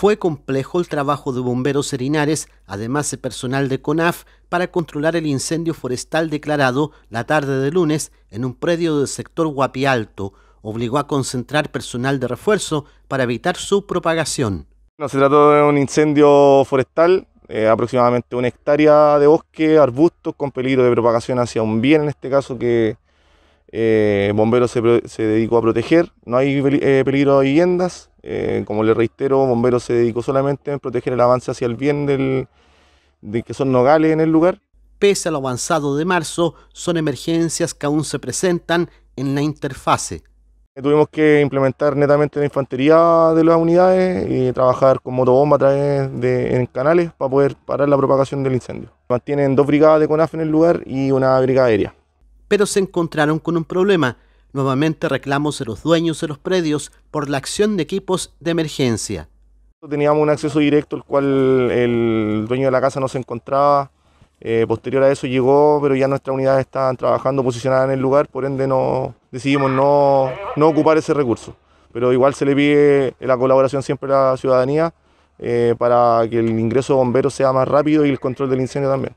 Fue complejo el trabajo de bomberos serinares, además de personal de CONAF, para controlar el incendio forestal declarado la tarde de lunes en un predio del sector Guapi Alto. Obligó a concentrar personal de refuerzo para evitar su propagación. No, se trató de un incendio forestal, eh, aproximadamente una hectárea de bosque, arbustos con peligro de propagación hacia un bien, en este caso que eh, bomberos se, dedicó a proteger, no hay eh, peligro de viviendas, eh, como le reitero, Bomberos se dedicó solamente a proteger el avance hacia el bien del, de que son nogales en el lugar. Pese a lo avanzado de marzo, son emergencias que aún se presentan en la interfase. Eh, tuvimos que implementar netamente la infantería de las unidades y trabajar con motobomba a través de canales para poder parar la propagación del incendio. Mantienen dos brigadas de CONAF en el lugar y una brigada aérea pero se encontraron con un problema, nuevamente reclamos de los dueños de los predios por la acción de equipos de emergencia. Teníamos un acceso directo, el cual el dueño de la casa no se encontraba. Eh, posterior a eso llegó, pero ya nuestras unidades estaban trabajando posicionadas en el lugar, por ende no decidimos no, ocupar ese recurso. Pero igual se le pide la colaboración siempre a la ciudadanía eh, para que el ingreso de bomberos sea más rápido y el control del incendio también.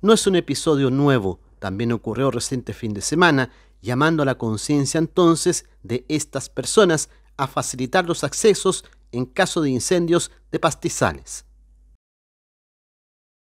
No es un episodio nuevo también ocurrió reciente fin de semana, llamando a la conciencia entonces de estas personas a facilitar los accesos en caso de incendios de pastizales.